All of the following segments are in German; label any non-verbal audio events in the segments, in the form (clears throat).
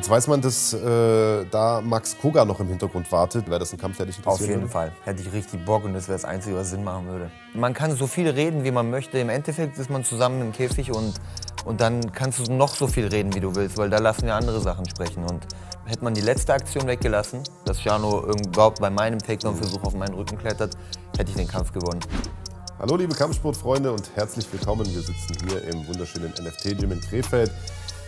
Jetzt weiß man, dass äh, da Max Koga noch im Hintergrund wartet. Wäre das ein Kampf, der dich interessiert? Auf jeden würde? Fall. Hätte ich richtig Bock und das wäre das Einzige, was Sinn machen würde. Man kann so viel reden, wie man möchte. Im Endeffekt ist man zusammen im Käfig und, und dann kannst du noch so viel reden, wie du willst, weil da lassen wir andere Sachen sprechen. Und hätte man die letzte Aktion weggelassen, dass Jano überhaupt bei meinem Takedown-Versuch auf meinen Rücken klettert, hätte ich den Kampf gewonnen. Hallo liebe Kampfsportfreunde und herzlich willkommen. Wir sitzen hier im wunderschönen NFT-Gym in Krefeld.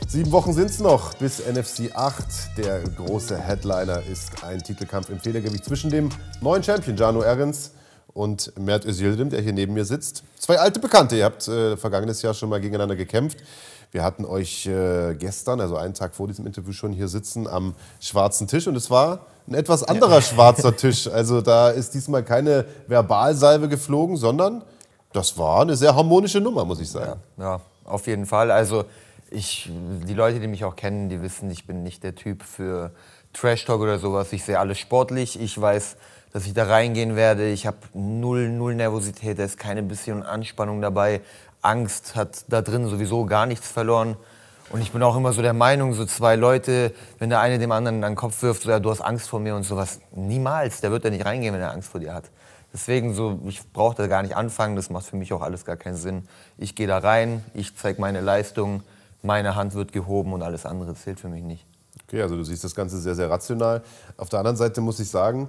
Sieben Wochen sind es noch bis NFC 8. Der große Headliner ist ein Titelkampf im Federgewicht zwischen dem neuen Champion Jano Ergens und Mert Özildim, der hier neben mir sitzt. Zwei alte Bekannte. Ihr habt äh, vergangenes Jahr schon mal gegeneinander gekämpft. Wir hatten euch äh, gestern, also einen Tag vor diesem Interview, schon hier sitzen am schwarzen Tisch und es war ein etwas anderer ja. schwarzer Tisch. Also da ist diesmal keine Verbalsalve geflogen, sondern das war eine sehr harmonische Nummer, muss ich sagen. Ja, ja auf jeden Fall. Also ich, die Leute, die mich auch kennen, die wissen, ich bin nicht der Typ für Trash Talk oder sowas. Ich sehe alles sportlich. Ich weiß, dass ich da reingehen werde. Ich habe null, null Nervosität. Da ist keine bisschen Anspannung dabei. Angst hat da drin sowieso gar nichts verloren. Und ich bin auch immer so der Meinung, so zwei Leute, wenn der eine dem anderen an den Kopf wirft, so, ja, du hast Angst vor mir und sowas, niemals, der wird da nicht reingehen, wenn er Angst vor dir hat. Deswegen so, ich brauche da gar nicht anfangen, das macht für mich auch alles gar keinen Sinn. Ich gehe da rein, ich zeige meine Leistung, meine Hand wird gehoben und alles andere zählt für mich nicht. Okay, also du siehst das Ganze sehr, sehr rational. Auf der anderen Seite muss ich sagen,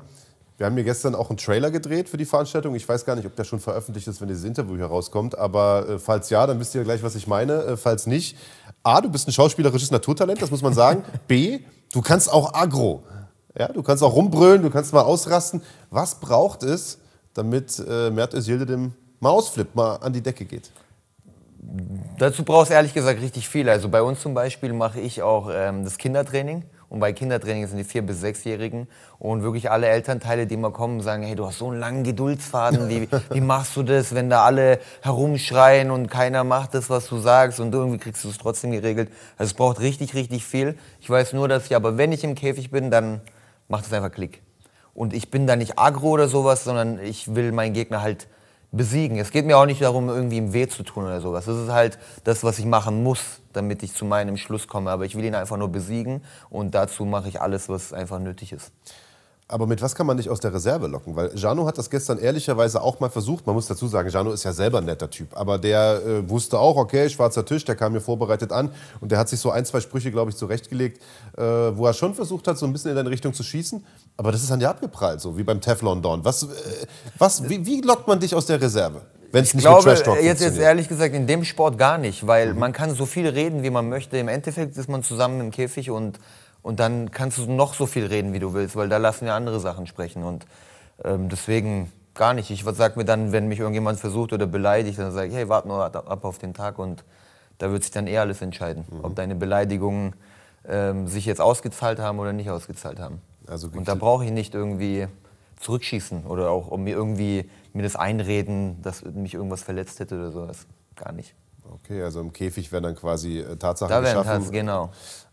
wir haben hier gestern auch einen Trailer gedreht für die Veranstaltung. Ich weiß gar nicht, ob der schon veröffentlicht ist, wenn dieses Interview hier rauskommt. Aber äh, falls ja, dann wisst ihr gleich, was ich meine. Äh, falls nicht, A, du bist ein schauspielerisches Naturtalent, das muss man sagen. (laughs) B, du kannst auch aggro. Ja, du kannst auch rumbrüllen, du kannst mal ausrasten. Was braucht es, damit äh, Mert Özilde dem mal ausflippt, mal an die Decke geht? Dazu brauchst du ehrlich gesagt richtig viel. Also bei uns zum Beispiel mache ich auch ähm, das Kindertraining. Und bei Kindertraining sind die vier bis sechsjährigen und wirklich alle Elternteile, die mal kommen, sagen: Hey, du hast so einen langen Geduldsfaden. Wie, wie machst du das, wenn da alle herumschreien und keiner macht das, was du sagst und irgendwie kriegst du es trotzdem geregelt? Also es braucht richtig, richtig viel. Ich weiß nur, dass ich aber, wenn ich im Käfig bin, dann macht es einfach Klick. Und ich bin da nicht aggro oder sowas, sondern ich will meinen Gegner halt besiegen. Es geht mir auch nicht darum, irgendwie im Weh zu tun oder sowas. Das ist halt das, was ich machen muss, damit ich zu meinem Schluss komme. Aber ich will ihn einfach nur besiegen und dazu mache ich alles, was einfach nötig ist. Aber mit was kann man dich aus der Reserve locken? Weil Jano hat das gestern ehrlicherweise auch mal versucht. Man muss dazu sagen, Jano ist ja selber ein netter Typ. Aber der äh, wusste auch, okay, schwarzer Tisch, der kam mir vorbereitet an. Und der hat sich so ein, zwei Sprüche, glaube ich, zurechtgelegt, äh, wo er schon versucht hat, so ein bisschen in deine Richtung zu schießen. Aber das ist an dir abgeprallt, so wie beim Teflon Dawn. Was, äh, was, wie, wie lockt man dich aus der Reserve? ich glaube, jetzt, jetzt ehrlich gesagt, in dem Sport gar nicht, weil mhm. man kann so viel reden, wie man möchte. Im Endeffekt ist man zusammen im Käfig und und dann kannst du noch so viel reden, wie du willst, weil da lassen wir andere Sachen sprechen. Und ähm, deswegen gar nicht. Ich sag mir dann, wenn mich irgendjemand versucht oder beleidigt, dann sage ich, hey, warte nur ab auf den Tag und da wird sich dann eher alles entscheiden, mhm. ob deine Beleidigungen ähm, sich jetzt ausgezahlt haben oder nicht ausgezahlt haben. Also und da brauche ich nicht irgendwie zurückschießen oder auch um mir irgendwie mir das einreden, dass mich irgendwas verletzt hätte oder sowas. Gar nicht. Okay, also im Käfig werden dann quasi äh, Tatsachen da geschaffen. Da werden genau.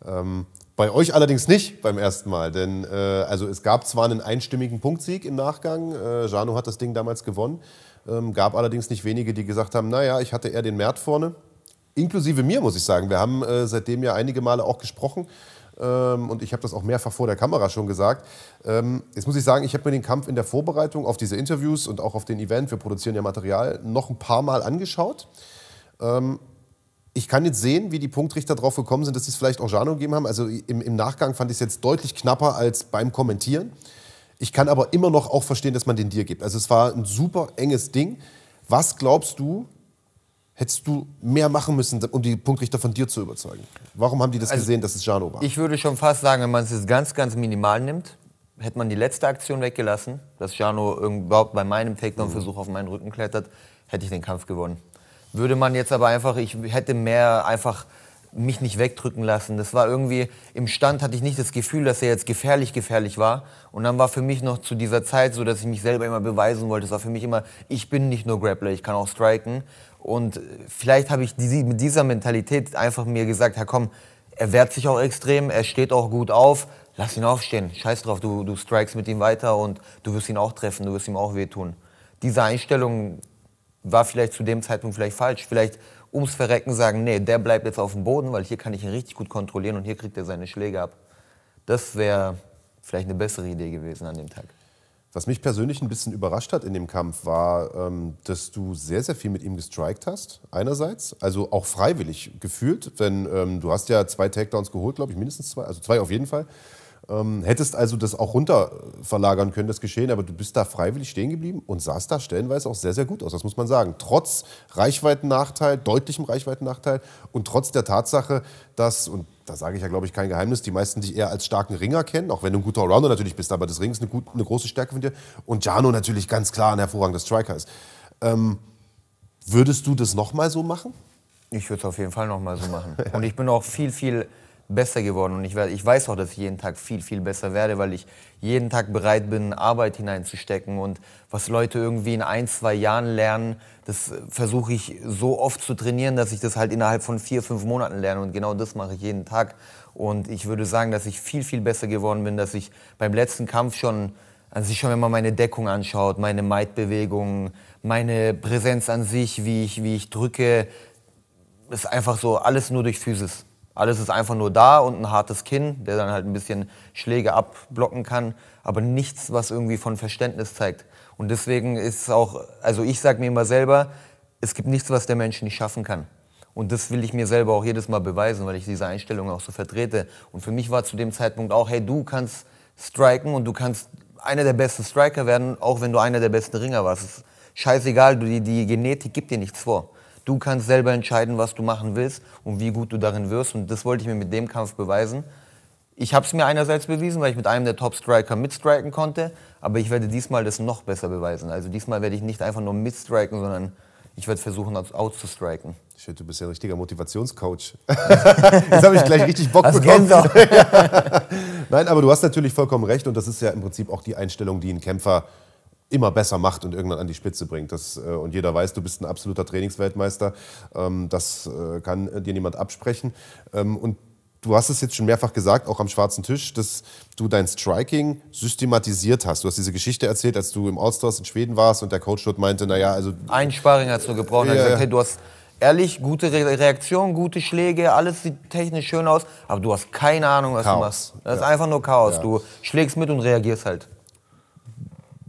Ähm, bei euch allerdings nicht beim ersten Mal, denn äh, also es gab zwar einen einstimmigen Punktsieg im Nachgang, äh, Jano hat das Ding damals gewonnen, ähm, gab allerdings nicht wenige, die gesagt haben, naja, ich hatte eher den Mert vorne, inklusive mir muss ich sagen. Wir haben äh, seitdem ja einige Male auch gesprochen ähm, und ich habe das auch mehrfach vor der Kamera schon gesagt. Ähm, jetzt muss ich sagen, ich habe mir den Kampf in der Vorbereitung auf diese Interviews und auch auf den Event, wir produzieren ja Material, noch ein paar Mal angeschaut. Ähm, ich kann jetzt sehen, wie die Punktrichter drauf gekommen sind, dass sie es vielleicht auch Jano gegeben haben. Also im, im Nachgang fand ich es jetzt deutlich knapper als beim Kommentieren. Ich kann aber immer noch auch verstehen, dass man den dir gibt. Also es war ein super enges Ding. Was glaubst du, hättest du mehr machen müssen, um die Punktrichter von dir zu überzeugen? Warum haben die das also, gesehen, dass es Jano war? Ich würde schon fast sagen, wenn man es jetzt ganz, ganz minimal nimmt, hätte man die letzte Aktion weggelassen, dass Jano überhaupt bei meinem Takedown-Versuch auf meinen Rücken klettert, hätte ich den Kampf gewonnen. Würde man jetzt aber einfach, ich hätte mehr einfach mich nicht wegdrücken lassen. Das war irgendwie, im Stand hatte ich nicht das Gefühl, dass er jetzt gefährlich, gefährlich war. Und dann war für mich noch zu dieser Zeit so, dass ich mich selber immer beweisen wollte. Es war für mich immer, ich bin nicht nur Grappler, ich kann auch striken. Und vielleicht habe ich diese, mit dieser Mentalität einfach mir gesagt, Herr komm, er wehrt sich auch extrem, er steht auch gut auf, lass ihn aufstehen, scheiß drauf, du, du strikes mit ihm weiter und du wirst ihn auch treffen, du wirst ihm auch wehtun. Diese Einstellung war vielleicht zu dem Zeitpunkt vielleicht falsch. Vielleicht ums Verrecken sagen, nee, der bleibt jetzt auf dem Boden, weil hier kann ich ihn richtig gut kontrollieren und hier kriegt er seine Schläge ab. Das wäre vielleicht eine bessere Idee gewesen an dem Tag. Was mich persönlich ein bisschen überrascht hat in dem Kampf war, ähm, dass du sehr, sehr viel mit ihm gestrikt hast, einerseits, also auch freiwillig gefühlt, denn ähm, du hast ja zwei Takedowns geholt, glaube ich, mindestens zwei, also zwei auf jeden Fall. Ähm, hättest also das auch runter äh, verlagern können, das Geschehen, aber du bist da freiwillig stehen geblieben und sahst da stellenweise auch sehr, sehr gut aus. Das muss man sagen. Trotz Reichweitennachteil, deutlichem Reichweitennachteil und trotz der Tatsache, dass, und da sage ich ja, glaube ich, kein Geheimnis, die meisten dich eher als starken Ringer kennen, auch wenn du ein guter Rounder natürlich bist, aber das Ring ist eine, gut, eine große Stärke von dir. Und Jano natürlich ganz klar ein hervorragender Striker ist. Ähm, würdest du das nochmal so machen? Ich würde es auf jeden Fall nochmal so machen. ja. (laughs) Und ich bin auch viel, viel besser geworden und ich, werde, ich weiß auch, dass ich jeden Tag viel, viel besser werde, weil ich jeden Tag bereit bin, Arbeit hineinzustecken und was Leute irgendwie in ein, zwei Jahren lernen, das versuche ich so oft zu trainieren, dass ich das halt innerhalb von vier, fünf Monaten lerne und genau das mache ich jeden Tag und ich würde sagen, dass ich viel, viel besser geworden bin, dass ich beim letzten Kampf schon, also ich schon, wenn man meine Deckung anschaut, meine maid meine Präsenz an sich, wie ich, wie ich drücke, ist einfach so alles nur durch Physis. Alles ist einfach nur da und ein hartes Kinn, der dann halt ein bisschen Schläge abblocken kann, aber nichts, was irgendwie von Verständnis zeigt. Und deswegen ist es auch, also ich sage mir immer selber, es gibt nichts, was der Mensch nicht schaffen kann. Und das will ich mir selber auch jedes Mal beweisen, weil ich diese Einstellung auch so vertrete. Und für mich war zu dem Zeitpunkt auch, hey, du kannst striken und du kannst einer der besten Striker werden, auch wenn du einer der besten Ringer warst. Scheißegal, die, die Genetik gibt dir nichts vor. Du kannst selber entscheiden, was du machen willst und wie gut du darin wirst. Und das wollte ich mir mit dem Kampf beweisen. Ich habe es mir einerseits bewiesen, weil ich mit einem der Top-Striker mitstriken konnte, aber ich werde diesmal das noch besser beweisen. Also diesmal werde ich nicht einfach nur mitstriken, sondern ich werde versuchen, outzustriken. Shit, du bist ja ein richtiger Motivationscoach. (laughs) Jetzt habe ich gleich richtig Bock das bekommen. (laughs) ja. Nein, aber du hast natürlich vollkommen recht und das ist ja im Prinzip auch die Einstellung, die ein Kämpfer immer besser macht und irgendwann an die Spitze bringt. Das, äh, und jeder weiß, du bist ein absoluter Trainingsweltmeister. Ähm, das äh, kann äh, dir niemand absprechen. Ähm, und du hast es jetzt schon mehrfach gesagt, auch am schwarzen Tisch, dass du dein Striking systematisiert hast. Du hast diese Geschichte erzählt, als du im Allstars in Schweden warst und der Coach dort meinte, naja, also... Ein Sparring hast du gebraucht. Ja, gesagt, hey, du hast ehrlich gute Re Reaktion, gute Schläge, alles sieht technisch schön aus, aber du hast keine Ahnung, was Chaos. du machst. Das ja. ist einfach nur Chaos. Ja. Du schlägst mit und reagierst halt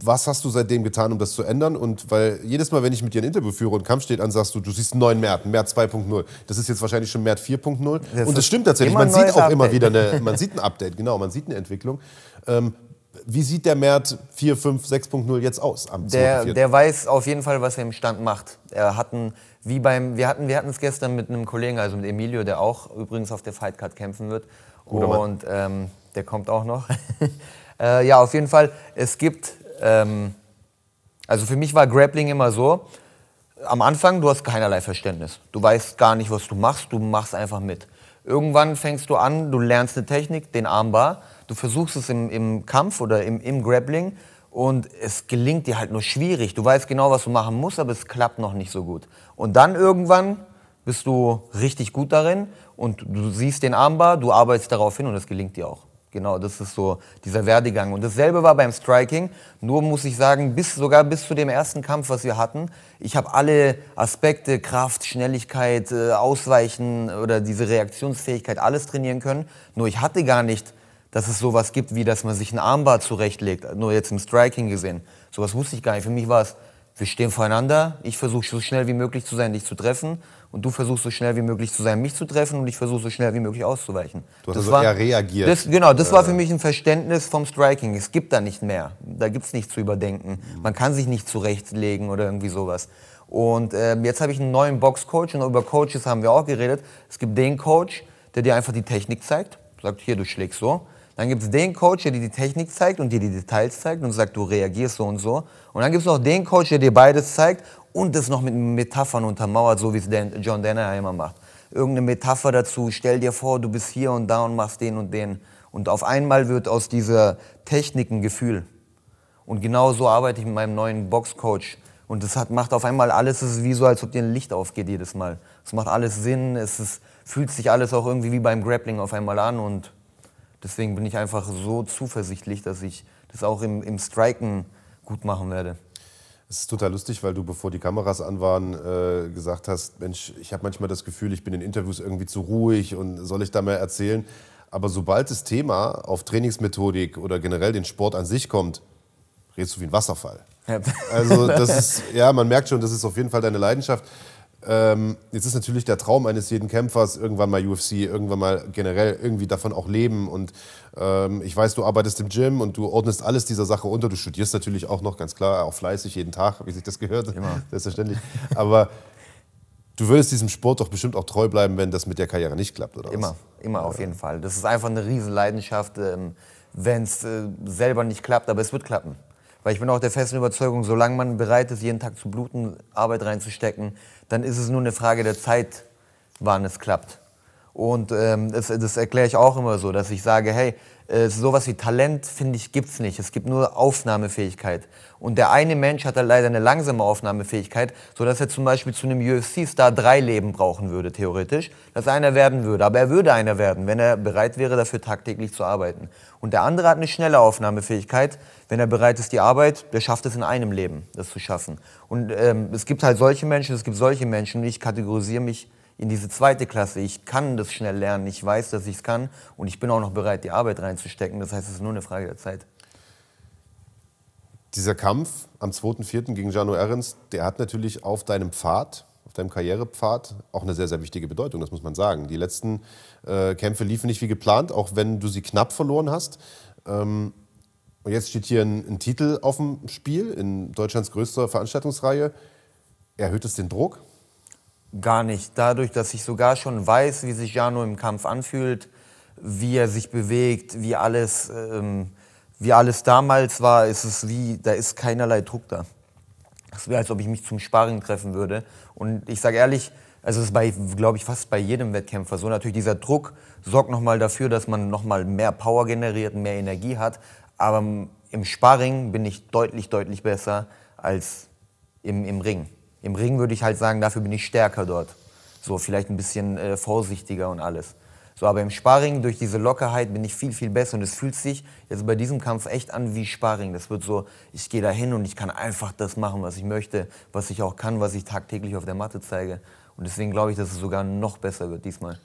was hast du seitdem getan, um das zu ändern? Und weil jedes Mal, wenn ich mit dir ein Interview führe und Kampf steht an, sagst du, du siehst einen neuen Mert, einen Mert 2.0. Das ist jetzt wahrscheinlich schon Mert 4.0. Und das stimmt tatsächlich. Man sieht auch Update. immer wieder, eine, man sieht ein Update, genau, man sieht eine Entwicklung. Ähm, wie sieht der Mert 4, 5, 6.0 jetzt aus? der, der weiß auf jeden Fall, was er im Stand macht. Er hat einen, wie beim, wir hatten wir es gestern mit einem Kollegen, also mit Emilio, der auch übrigens auf der Fightcard kämpfen wird. Guter und ähm, der kommt auch noch. (laughs) Äh, ja, auf jeden Fall, es gibt ähm, also für mich war Grappling immer so, am Anfang, du hast keinerlei Verständnis. Du weißt gar nicht, was du machst, du machst einfach mit. Irgendwann fängst du an, du lernst eine Technik, den Armbar, du versuchst es im, im Kampf oder im, im Grappling und es gelingt dir halt nur schwierig. Du weißt genau, was du machen musst, aber es klappt noch nicht so gut. Und dann irgendwann bist du richtig gut darin und du siehst den Armbar, du arbeitest darauf hin und es gelingt dir auch. Genau, das ist so dieser Werdegang. Und dasselbe war beim Striking. Nur muss ich sagen, bis, sogar bis zu dem ersten Kampf, was wir hatten, ich habe alle Aspekte, Kraft, Schnelligkeit, äh, Ausweichen oder diese Reaktionsfähigkeit, alles trainieren können. Nur ich hatte gar nicht, dass es sowas gibt, wie dass man sich ein Armband zurechtlegt. Nur jetzt im Striking gesehen. Sowas wusste ich gar nicht. Für mich war es, wir stehen voreinander, ich versuche so schnell wie möglich zu sein, dich zu treffen. Und du versuchst so schnell wie möglich zu sein, mich zu treffen und ich versuche so schnell wie möglich auszuweichen. Du hast das also war, eher reagiert. Das, genau, das äh. war für äh. mich ein Verständnis vom Striking. Es gibt da nicht mehr. Da gibt es nichts zu überdenken. Mhm. Man kann sich nicht zurechtlegen oder irgendwie sowas. Und äh, jetzt habe ich einen neuen Boxcoach und über Coaches haben wir auch geredet. Es gibt den Coach, der dir einfach die Technik zeigt, sagt, hier, du schlägst so. Dann gibt es den Coach, der dir die Technik zeigt und dir die Details zeigt und sagt, du reagierst so und so. Und dann gibt es noch den Coach, der dir beides zeigt und das noch mit Metaphern untermauert, so wie es John Denner immer macht. Irgendeine Metapher dazu, stell dir vor, du bist hier und da und machst den und den. Und auf einmal wird aus dieser Technik ein Gefühl. Und genau so arbeite ich mit meinem neuen Boxcoach. Und das hat, macht auf einmal alles, es ist wie so, als ob dir ein Licht aufgeht jedes Mal. Es macht alles Sinn, es ist, fühlt sich alles auch irgendwie wie beim Grappling auf einmal an. Und deswegen bin ich einfach so zuversichtlich, dass ich das auch im, im Striken gut machen werde. Es ist total lustig, weil du, bevor die Kameras an waren, äh, gesagt hast, Mensch, ich habe manchmal das Gefühl, ich bin in Interviews irgendwie zu ruhig und soll ich da mehr erzählen? Aber sobald das Thema auf Trainingsmethodik oder generell den Sport an sich kommt, redest du wie ein Wasserfall. Also das (laughs) ist, ja, man merkt schon, das ist auf jeden Fall deine Leidenschaft. Ähm, jetzt ist natürlich der Traum eines jeden Kämpfers, irgendwann mal UFC, irgendwann mal generell irgendwie davon auch leben. Und ähm, ich weiß, du arbeitest im Gym und du ordnest alles dieser Sache unter. Du studierst natürlich auch noch, ganz klar, auch fleißig jeden Tag, habe ich sich das gehört. Immer. (laughs) Selbstverständlich. Aber du würdest diesem Sport doch bestimmt auch treu bleiben, wenn das mit der Karriere nicht klappt, oder? Immer, was? immer ja. auf jeden Fall. Das ist einfach eine Riesenleidenschaft. Leidenschaft ähm, wenn es äh, selber nicht klappt, aber es wird klappen. Weil ich bin auch der festen Überzeugung, solange man bereit ist, jeden Tag zu bluten, Arbeit reinzustecken, dann ist es nur eine Frage der Zeit, wann es klappt. Und ähm, das, das erkläre ich auch immer so, dass ich sage, hey, äh, sowas wie Talent, finde ich, gibt es nicht. Es gibt nur Aufnahmefähigkeit. Und der eine Mensch hat da leider eine langsame Aufnahmefähigkeit, sodass er zum Beispiel zu einem UFC-Star drei Leben brauchen würde, theoretisch, dass einer werden würde. Aber er würde einer werden, wenn er bereit wäre, dafür tagtäglich zu arbeiten. Und der andere hat eine schnelle Aufnahmefähigkeit, wenn er bereit ist, die Arbeit, der schafft es in einem Leben, das zu schaffen. Und ähm, es gibt halt solche Menschen, es gibt solche Menschen. Und ich kategorisiere mich in diese zweite Klasse. Ich kann das schnell lernen, ich weiß, dass ich es kann und ich bin auch noch bereit, die Arbeit reinzustecken. Das heißt, es ist nur eine Frage der Zeit. Dieser Kampf am 2.4. gegen Jano Ehrens, der hat natürlich auf deinem Pfad, auf deinem Karrierepfad auch eine sehr, sehr wichtige Bedeutung, das muss man sagen. Die letzten äh, Kämpfe liefen nicht wie geplant, auch wenn du sie knapp verloren hast. Ähm, und jetzt steht hier ein, ein Titel auf dem Spiel in Deutschlands größter Veranstaltungsreihe. Erhöht es den Druck? Gar nicht. Dadurch, dass ich sogar schon weiß, wie sich Jano im Kampf anfühlt, wie er sich bewegt, wie alles, ähm, wie alles damals war, ist es wie, da ist keinerlei Druck da. Es wäre, als ob ich mich zum Sparring treffen würde. Und ich sage ehrlich, also es ist bei, glaube ich, fast bei jedem Wettkämpfer so. Natürlich dieser Druck sorgt nochmal dafür, dass man nochmal mehr Power generiert, mehr Energie hat. Aber im Sparring bin ich deutlich, deutlich besser als im, im Ring. Im Ring würde ich halt sagen, dafür bin ich stärker dort. So, vielleicht ein bisschen äh, vorsichtiger und alles. So, aber im Sparring, durch diese Lockerheit, bin ich viel, viel besser. Und es fühlt sich jetzt bei diesem Kampf echt an wie Sparring. Das wird so, ich gehe da hin und ich kann einfach das machen, was ich möchte, was ich auch kann, was ich tagtäglich auf der Matte zeige. Und deswegen glaube ich, dass es sogar noch besser wird diesmal.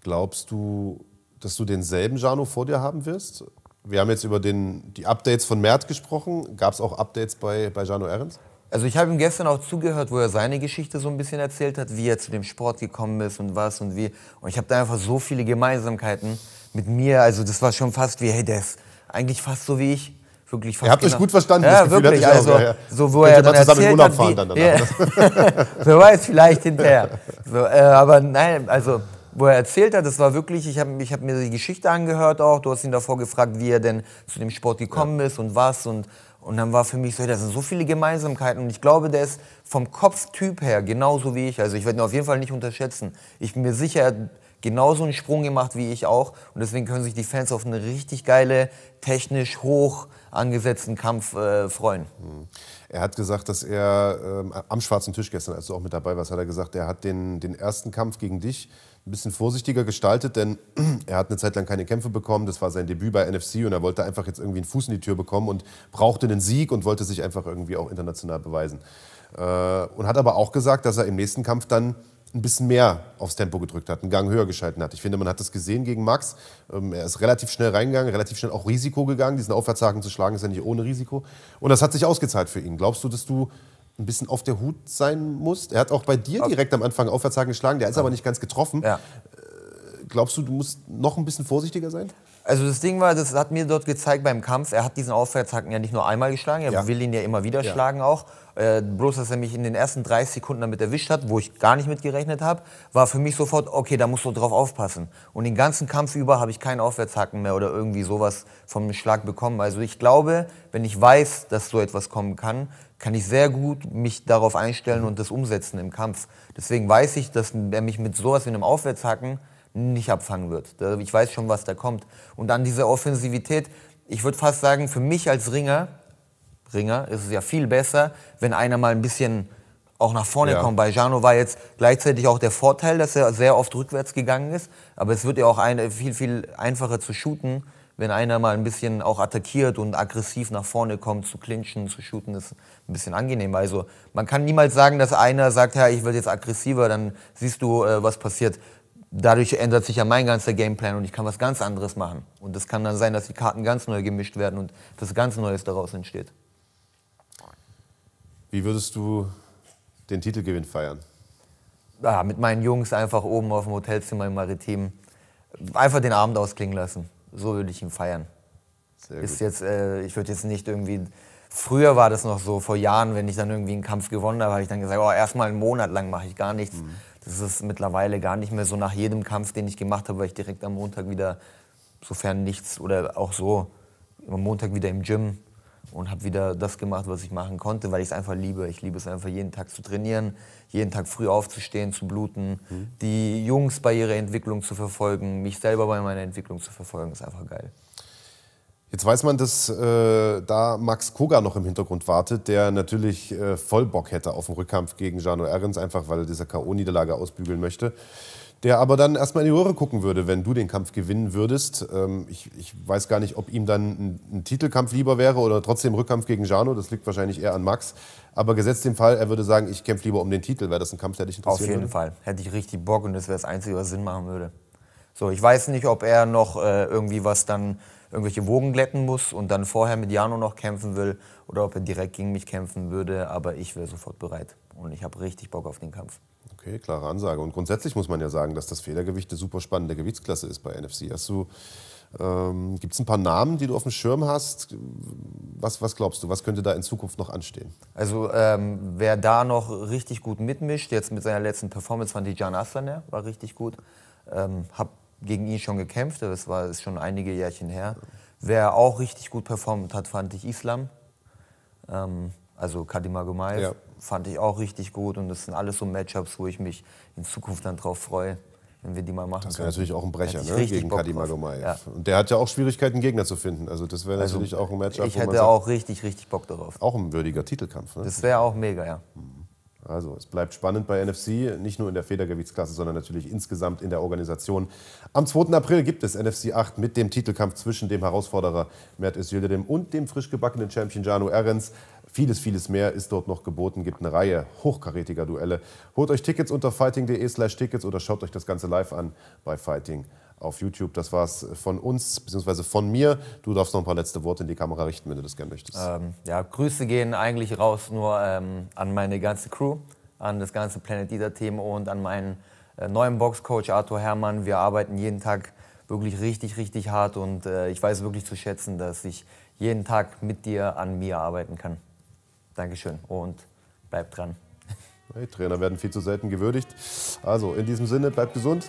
Glaubst du, dass du denselben Jano vor dir haben wirst? Wir haben jetzt über den, die Updates von Mert gesprochen. Gab es auch Updates bei, bei Jano Ehrens? Also ich habe ihm gestern auch zugehört, wo er seine Geschichte so ein bisschen erzählt hat, wie er zu dem Sport gekommen ist und was und wie. Und ich habe da einfach so viele Gemeinsamkeiten mit mir. Also das war schon fast wie, hey, der ist eigentlich fast so wie ich. Wirklich fast Ihr habt genau. euch gut verstanden. Ja, das Gefühl wirklich. Hatte ich also, auch, ja. So, wo Könnt er dann zusammen in Urlaub fahren dann danach. Ne? (laughs) (laughs) Wer weiß, vielleicht hinterher. So, äh, aber nein, also wo er erzählt hat, das war wirklich, ich habe ich hab mir die Geschichte angehört auch. Du hast ihn davor gefragt, wie er denn zu dem Sport gekommen ja. ist und was und und dann war für mich so, da sind so viele Gemeinsamkeiten. Und ich glaube, der ist vom Kopftyp her genauso wie ich. Also ich werde ihn auf jeden Fall nicht unterschätzen. Ich bin mir sicher, genauso einen Sprung gemacht wie ich auch. Und deswegen können sich die Fans auf eine richtig geile, technisch hoch angesetzten Kampf äh, freuen. Hm. Er hat gesagt, dass er ähm, am schwarzen Tisch gestern, als du auch mit dabei warst, hat er gesagt, er hat den, den ersten Kampf gegen dich ein bisschen vorsichtiger gestaltet, denn (clears throat) er hat eine Zeit lang keine Kämpfe bekommen. Das war sein Debüt bei NFC und er wollte einfach jetzt irgendwie einen Fuß in die Tür bekommen und brauchte einen Sieg und wollte sich einfach irgendwie auch international beweisen. Äh, und hat aber auch gesagt, dass er im nächsten Kampf dann ein bisschen mehr aufs Tempo gedrückt hat, einen Gang höher geschalten hat. Ich finde, man hat das gesehen gegen Max. Ähm, er ist relativ schnell reingegangen, relativ schnell auch Risiko gegangen. Diesen Aufwärtshaken zu schlagen ist ja nicht ohne Risiko. Und das hat sich ausgezahlt für ihn. Glaubst du, dass du ein bisschen auf der Hut sein musst? Er hat auch bei dir direkt am Anfang Aufwärtshaken geschlagen, der ist aber nicht ganz getroffen. Ja. Äh, glaubst du, du musst noch ein bisschen vorsichtiger sein? Also das Ding war, das hat mir dort gezeigt beim Kampf, er hat diesen Aufwärtshaken ja nicht nur einmal geschlagen, er ja. will ihn ja immer wieder ja. schlagen auch. Äh, bloß, dass er mich in den ersten 30 Sekunden damit erwischt hat, wo ich gar nicht mit gerechnet habe, war für mich sofort, okay, da musst du drauf aufpassen. Und den ganzen Kampf über habe ich keinen Aufwärtshaken mehr oder irgendwie sowas vom Schlag bekommen. Also ich glaube, wenn ich weiß, dass so etwas kommen kann, kann ich sehr gut mich darauf einstellen und das umsetzen im Kampf. Deswegen weiß ich, dass er mich mit sowas wie einem Aufwärtshaken nicht abfangen wird. Ich weiß schon, was da kommt. Und dann diese Offensivität, ich würde fast sagen, für mich als Ringer, Ringer ist es ja viel besser, wenn einer mal ein bisschen auch nach vorne ja. kommt. Bei Jano war jetzt gleichzeitig auch der Vorteil, dass er sehr oft rückwärts gegangen ist. Aber es wird ja auch eine, viel, viel einfacher zu shooten, wenn einer mal ein bisschen auch attackiert und aggressiv nach vorne kommt, zu clinchen, zu shooten, ist ein bisschen angenehmer. Also man kann niemals sagen, dass einer sagt, ja, ich werde jetzt aggressiver, dann siehst du, äh, was passiert dadurch ändert sich ja mein ganzer Gameplan und ich kann was ganz anderes machen. Und es kann dann sein, dass die Karten ganz neu gemischt werden und was ganz Neues daraus entsteht. Wie würdest du den Titelgewinn feiern? Ja, mit meinen Jungs einfach oben auf dem Hotelzimmer im Maritim einfach den Abend ausklingen lassen. So würde ich ihn feiern. Sehr Ist gut. jetzt, äh, ich würde jetzt nicht irgendwie Früher war das noch so, vor Jahren, wenn ich dann irgendwie einen Kampf gewonnen habe, habe ich dann gesagt, oh, erstmal einen Monat lang mache ich gar nichts. Mhm. Das ist mittlerweile gar nicht mehr so nach jedem Kampf, den ich gemacht habe, weil ich direkt am Montag wieder, sofern nichts oder auch so, am Montag wieder im Gym und habe wieder das gemacht, was ich machen konnte, weil ich es einfach liebe. Ich liebe es einfach, jeden Tag zu trainieren, jeden Tag früh aufzustehen, zu bluten, mhm. die Jungs bei ihrer Entwicklung zu verfolgen, mich selber bei meiner Entwicklung zu verfolgen, ist einfach geil. Jetzt weiß man, dass äh, da Max Koga noch im Hintergrund wartet, der natürlich äh, voll Bock hätte auf den Rückkampf gegen Jano Ehrens, einfach weil er diese K.O.-Niederlage ausbügeln möchte. Der aber dann erstmal in die Röhre gucken würde, wenn du den Kampf gewinnen würdest. Ähm, ich, ich, weiß gar nicht, ob ihm dann ein, ein, Titelkampf lieber wäre oder trotzdem Rückkampf gegen Jano. Das liegt wahrscheinlich eher an Max. Aber gesetzt dem Fall, er würde sagen, ich kämpfe lieber um den Titel. Wäre das ein Kampf, der dich interessiert? Auf jeden würde? Fall. Hätte ich richtig Bock und das wäre das Einzige, was Sinn machen würde. So, ich weiß nicht, ob er noch äh, irgendwie was dann, irgendwelche Wogen glätten muss und dann vorher mit Jano noch kämpfen will oder ob er direkt gegen mich kämpfen würde, aber ich wäre sofort bereit und ich habe richtig Bock auf den Kampf. Okay, klare Ansage. Und grundsätzlich muss man ja sagen, dass das Federgewicht eine super spannende Gewichtsklasse ist bei NFC. ähm, Gibt es ein paar Namen, die du auf dem Schirm hast? Was, was glaubst du, was könnte da in Zukunft noch anstehen? Also, ähm, wer da noch richtig gut mitmischt, jetzt mit seiner letzten Performance, fand ich Jan Aslaner, war richtig gut. Ähm, hab gegen ihn schon gekämpft, das war ist schon einige Jährchen her. Wer auch richtig gut performt hat, fand ich Islam. Ähm, also Kadima Agumayev ja. fand ich auch richtig gut und das sind alles so Matchups, wo ich mich in Zukunft dann drauf freue, wenn wir die mal machen. Das wäre natürlich auch ein Brecher ne? gegen Kadima Kadim Ja. Und der hat ja auch Schwierigkeiten, Gegner zu finden. Also das wäre also natürlich auch ein Matchup. Ich hätte auch richtig, richtig Bock darauf. Auch ein würdiger Titelkampf. Ne? Das wäre auch mega, ja. Hm. Also es bleibt spannend bei NFC, nicht nur in der Federgewichtsklasse, sondern natürlich insgesamt in der Organisation. Am 2. April gibt es NFC 8 mit dem Titelkampf zwischen dem Herausforderer Mert Özildirim und dem frisch gebackenen Champion Jano Erens. Vieles, vieles mehr ist dort noch geboten, gibt eine Reihe hochkarätiger Duelle. Holt euch Tickets unter fighting.de slash tickets oder schaut euch das Ganze live an bei fighting.de auf YouTube. Das war es von uns, beziehungsweise von mir. Du darfst noch ein paar letzte Worte in die Kamera richten, wenn du das gerne möchtest. Ähm, ja, Grüße gehen eigentlich raus nur ähm, an meine ganze Crew, an das ganze Planet Eater Team und an meinen äh, neuen Boxcoach Arthur Herrmann. Wir arbeiten jeden Tag wirklich richtig, richtig hart und äh, ich weiß wirklich zu schätzen, dass ich jeden Tag mit dir an mir arbeiten kann. Dankeschön und bleib dran. (laughs) Hey, Trainer werden viel zu selten gewürdigt. Also in diesem Sinne, bleibt gesund.